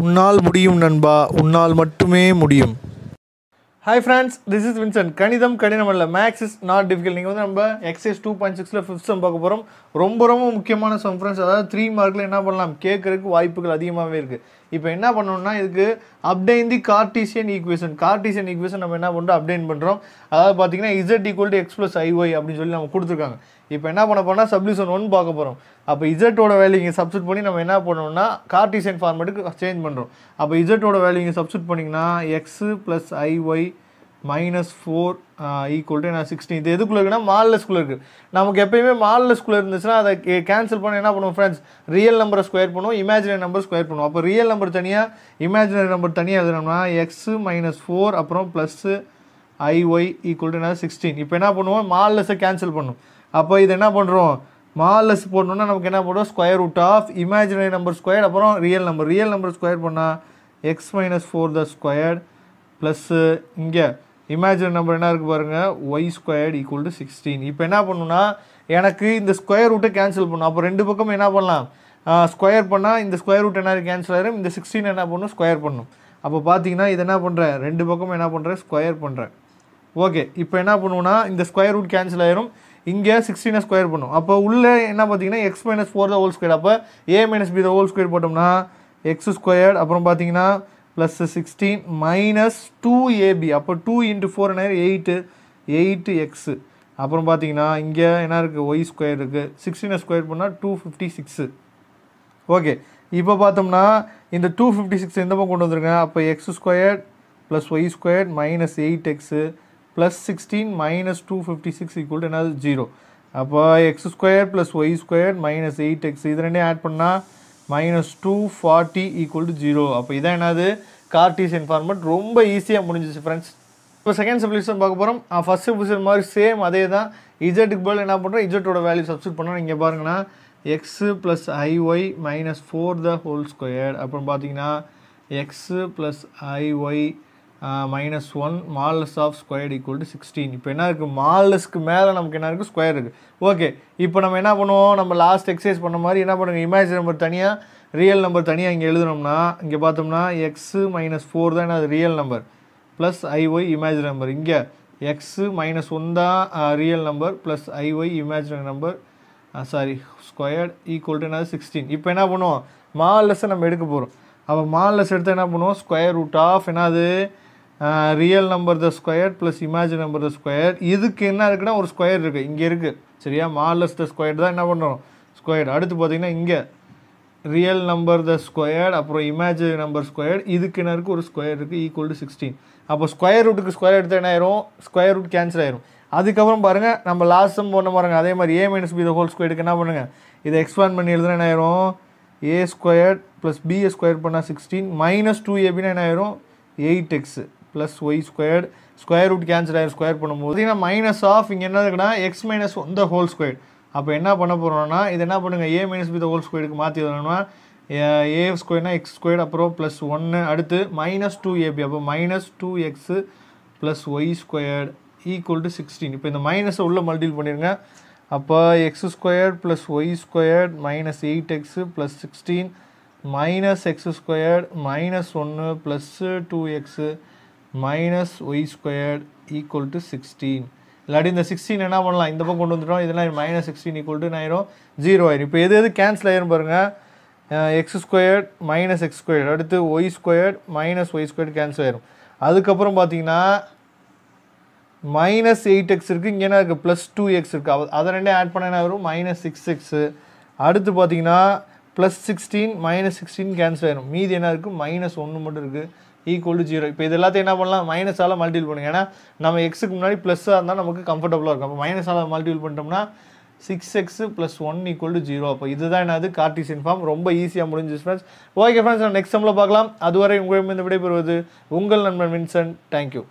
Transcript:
உன்னால் முடியும் நண்பா உன்னால் மட்டுமே முடியும் hi friends this is Vincent கணிதம் கடினம் அல்ல மேக்ஸ் இஸ் நாட் டிஃபிகல்ட் நீங்கள் வந்து நம்ம எக்ஸைஸ் டூ பாயிண்ட் சிக்ஸில் ஃபிஃப்த் சம் பார்க்க போகிறோம் ரொம்ப ரொம்ப முக்கியமான சம் ஃப்ரெண்ட்ஸ் அதாவது த்ரீ மார்க்கில் என்ன பண்ணலாம் கேட்குறதுக்கு வாய்ப்புகள் அதிகமாகவே இருக்குது இப்போ என்ன பண்ணணும்னா இதுக்கு obtain the Cartesian equation Cartesian equation நம்ம என்ன பண்ணுறோம் அப்டைன் பண்ணுறோம் அதாவது பார்த்தீங்கன்னா z equal to x plus i y அப்படின்னு சொல்லி நம்ம கொடுத்துருக்காங்க இப்போ என்ன பண்ண போனால் சப்ளியூஷன் ஒன் பார்க்க போகிறோம் அப்போ இசட்டோட வேல்யூ இங்கே பண்ணி நம்ம என்ன பண்ணோம்னா கார்டிசைன் ஃபார்மேட்டுக்கு சேஞ்ச் பண்ணுறோம் அப்போ இசட்டோட வேல்யூ இங்கே சப்ஸ்டியூட் பண்ணிங்கன்னா x plus i y minus four equal to நான் சிக்ஸ்டீன் இது எதுக்குள்ளே இருக்குன்னா மால்லஸ்குள்ளே இருக்குது நமக்கு எப்பயுமே ஸ்கூலில் இருந்துச்சுன்னா அதை கேன்சல் பண்ண என்ன பண்ணுவோம் ஃப்ரெண்ட்ஸ் ரியல் நம்பரை ஸ்கொயர் பண்ணுவோம் இமேஜினரி நம்பர் ஸ்கொயர் பண்ணுவோம் அப்போ ரியல் நம்பர் தனியாக இமேஜினரி நம்பர் தனியாக எழுதுனோம்னா எக்ஸு மைனஸ் ஃபோர் அப்புறம் ப்ளஸ்ஸு ஐஒய் ஈக்குவல் டு நான் சிக்ஸ்டீன் இப்போ என்ன பண்ணுவோம் மால்லஸை கேன்சல் பண்ணும் அப்போ இது என்ன பண்ணுறோம் மாலஸ் போடணுன்னா நமக்கு என்ன பண்ணுறோம் square root of imaginary number square அப்புறம் real number real number square பண்ணால் x minus four the square plus இங்கே இமேஜினரி நம்பர் என்ன இருக்குது பாருங்கள் y square equal to sixteen இப்போ என்ன பண்ணுன்னா எனக்கு இந்த ஸ்கொயர் ரூட்டை கேன்சல் பண்ணும் அப்போ ரெண்டு பக்கம் என்ன பண்ணலாம் ஸ்கொயர் பண்ணால் இந்த ஸ்கொயர் ரூட் என்ன கேன்சல் ஆகிடும் இந்த சிக்ஸ்டீன் என்ன பண்ணும் ஸ்கொயர் பண்ணும் அப்போ பார்த்தீங்கன்னா இது என்ன பண்ணுறேன் ரெண்டு பக்கம் என்ன பண்ணுறேன் ஸ்கொயர் பண்ணுறேன் ஓகே இப்போ என்ன பண்ணுவோன்னா இந்த ஸ்கொயர் ரூட் கேன்சல் ஆயிரும் இங்கே சிக்ஸ்டீனை ஸ்கொயர் பண்ணும் அப்போ உள்ளே என்ன பார்த்தீங்கன்னா x minus four the whole square அப்போ a minus b the whole square போட்டோம்னா எக்ஸ் ஸ்கொயர்ட் அப்புறம் பார்த்தீங்கன்னா plus sixteen minus two a b அப்போ டூ இன்ட்டு ஃபோர் என்ன எயிட்டு எயிட்டு எக்ஸு அப்புறம் பார்த்தீங்கன்னா இங்கே என்ன இருக்குது ஒய் ஸ்கொயர் இருக்குது சிக்ஸ்டீனை ஸ்கொயர் பண்ணால் டூ ஃபிஃப்டி சிக்ஸு ஓகே இப்போ பார்த்தோம்னா இந்த டூ ஃபிஃப்டி சிக்ஸ் எந்த பக்கம் கொண்டு வந்திருக்கேன் அப்போ x square plus y square minus eight x plus sixteen minus two fifty six equal என்னது ஜீரோ அப்போ x square plus y square minus eight x இது ரெண்டே ஆட் பண்ணால் minus two forty equal to zero அப்போ இதான் என்னது Cartesian format ரொம்ப ஈஸியாக முடிஞ்சிச்சு ஃப்ரெண்ட்ஸ் இப்போ செகண்ட் சப்ளிஷன் பார்க்க போகிறோம் ஃபஸ்ட் சப்ளிஷன் மாதிரி சேம் அதே தான் இஜெட்டுக்கு பதில் என்ன பண்ணுறோம் இஜெட்டோட வேல்யூ சப்ஸ்டியூட் பண்ணால் நீங்கள் பாருங்கன்னா x plus i y minus four the whole square அப்புறம் பார்த்தீங்கன்னா x plus i y minus one modulus of square equal to sixteen இப்போ என்ன இருக்குது மாலஸ்க்கு மேலே நமக்கு என்ன இருக்குது ஸ்கொயர் இருக்குது ஓகே இப்போ நம்ம என்ன பண்ணுவோம் நம்ம லாஸ்ட் எக்ஸசைஸ் பண்ண மாதிரி என்ன பண்ணுங்கள் இமேஜ் நம்பர் தனியாக ரியல் நம்பர் தனியாக இங்கே எழுதுனோம்னா இங்கே பார்த்தோம்னா எக்ஸு மைனஸ் ஃபோர் தான் என்ன real number plus i y image number இங்கே எக்ஸு மைனஸ் ஒன் தான் real number plus i y image number sorry squared equal to என்ன சிக்ஸ்டீன் இப்போ என்ன பண்ணுவோம் மாலஸை நம்ம எடுக்க போகிறோம் அப்போ மாலஸ் எடுத்தால் என்ன பண்ணுவோம் ஸ்கொயர் ரூட் ஆஃப் என்னது real number the square plus imagine number the square இதுக்கு என்ன இருக்குன்னா ஒரு ஸ்கொயர் இருக்குது இங்கே இருக்குது சரியா மாலஸ் த ஸ்கொயர் தான் என்ன பண்ணுறோம் ஸ்கொயர் அடுத்து பார்த்தீங்கன்னா இங்கே ரியல் நம்பர் த ஸ்கொயர் அப்புறம் இமேஜின் நம்பர் ஸ்கொயர் இதுக்கு என்ன இருக்குது ஒரு ஸ்கொயர் இருக்குது ஈக்குவல் டு சிக்ஸ்டீன் அப்போ ஸ்கொயர் ரூட்டுக்கு ஸ்கொயர் எடுத்தால் என்ன ஆயிரும் ஸ்கொயர் ரூட் கேன்சல் ஆயிரும் அதுக்கப்புறம் பாருங்கள் நம்ம லாஸ்ட் சம் பண்ண பாருங்கள் அதே மாதிரி a minus b the whole ஸ்கொயருக்கு என்ன பண்ணுங்கள் இதை எக்ஸ்பேண்ட் பண்ணி எழுதுனா என்ன ஆயிரும் a square plus b a square பண்ணால் சிக்ஸ்டீன் மைனஸ் டூ ஏபின்னா என்ன ஆயிரும் eight x plus y squared square root cancel ஆகிடும் ஸ்கொயர் பண்ணும்போது பார்த்தீங்கன்னா மைனஸ் ஆஃப் இங்கே என்ன இருக்குன்னா x minus one the whole square அப்போ என்ன பண்ண போகிறோம்னா இது என்ன பண்ணுங்கள் a minus b the whole ஸ்கொயருக்கு மாற்றி வரணும்னா ஏ ஸ்கொயர்னா எக்ஸ் ஸ்கொயர் அப்புறம் ப்ளஸ் ஒன்று அடுத்து மைனஸ் டூ ஏபி அப்போ minus two x plus y squared equal to sixteen இப்போ இந்த மைனஸை உள்ளே மல்டிபிள் பண்ணிடுங்க அப்போ x square plus y squared minus eight x plus sixteen minus x squared minus ஒன்று plus two x minus y squared equal to sixteen இல்லாட்டி இந்த sixteen என்ன பண்ணலாம் இந்த பக்கம் கொண்டு வந்துட்டோம் இதெல்லாம் மைனஸ் சிக்ஸ்டீன் ஈக்குவல் டு ஆயிரும் ஜீரோ ஆயிரும் இப்போ எது எது கேன்சல் ஆயிரும் பாருங்கள் x squared minus x squared அடுத்து y squared minus y squared cancel ஆயிரும் அதுக்கப்புறம் பார்த்தீங்கன்னா மைனஸ் எயிட் எக்ஸ் இருக்குது இங்கே என்ன இருக்குது ப்ளஸ் டூ எக்ஸ் இருக்குது அதை ரெண்டே ஆட் பண்ண என்ன வரும் மைனஸ் சிக்ஸ் எக்ஸு அடுத்து பார்த்தீங்கன்னா plus sixteen minus sixteen cancel ஆயிரும் மீதி என்ன இருக்குது மைனஸ் ஒன்று மட்டும் இருக்குது ஈக்குவல் டு ஜீரோ இப்போ இது எல்லாத்தையும் என்ன பண்ணலாம் மைனஸால் மல்டிபிள் பண்ணுங்கள் ஏன்னா நம்ம எக்ஸுக்கு முன்னாடி ப்ளஸ்ஸாக இருந்தால் நமக்கு கம்ஃபர்டபுளாக இருக்கும் அப்போ மைனஸால் மல்டிபிள் பண்ணிட்டோம்னா six x plus one equal to zero அப்போ இதுதான் என்னது கார்டிசியன் ஃபார்ம் ரொம்ப ஈஸியாக முடிஞ்சு ஃப்ரெண்ட்ஸ் ஓகே ஃப்ரெண்ட்ஸ் நான் நெக்ஸ்ட் டைமில் பார்க்கலாம் அதுவரை உங்களிடம் இந்த விடைபெறுவது உங்கள் நண்பன் வின்சன் தேங்க்யூ